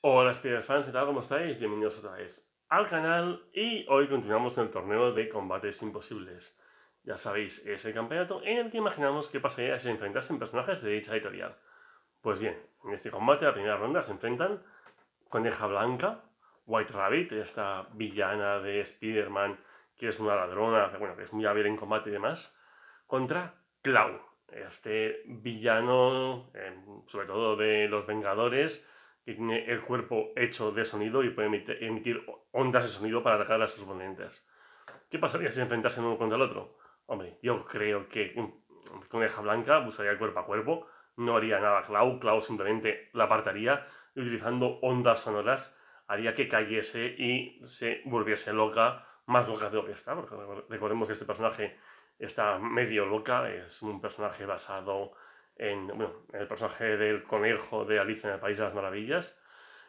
Hola Spider-Fans, ¿qué tal? ¿Cómo estáis? Bienvenidos otra vez al canal y hoy continuamos con el torneo de combates imposibles. Ya sabéis, ese campeonato en el que imaginamos qué pasaría si se enfrentasen personajes de dicha editorial. Pues bien, en este combate, la primera ronda, se enfrentan Coneja Blanca, White Rabbit, esta villana de Spider-Man que es una ladrona, que, bueno, que es muy hábil en combate y demás, contra Clau, este villano, eh, sobre todo de los Vengadores, que tiene el cuerpo hecho de sonido y puede emitir, ondas de sonido para atacar a sus oponentes. ¿Qué pasaría si enfrentasen uno contra el otro? Hombre, yo creo que Coneja Blanca buscaría cuerpo a cuerpo, no haría nada a Clau, Clau simplemente la apartaría y utilizando ondas sonoras haría que cayese y se volviese loca, más loca de lo que está, porque recordemos que este personaje está medio loca, es un personaje basado en, bueno, el personaje del conejo de Alice en el País de las Maravillas.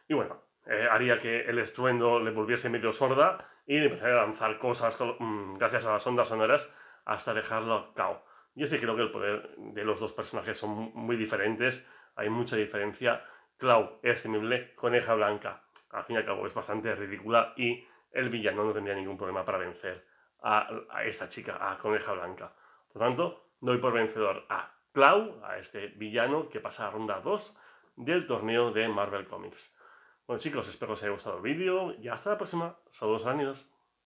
Y bueno, eh, haría que el estruendo le volviese medio sorda y empezaría a lanzar cosas mm, gracias a las ondas sonoras hasta dejarlo cao. Yo sí creo que el poder de los dos personajes son muy diferentes, hay mucha diferencia. Clau es temible, Coneja Blanca, al fin y al cabo, es bastante ridícula y el villano no tendría ningún problema para vencer a, a esta chica, a Coneja Blanca. Por tanto, doy por vencedor a Clau, a este villano que pasa a ronda 2 del torneo de Marvel Comics. Bueno chicos, espero que os haya gustado el vídeo y hasta la próxima. Saludos amigos.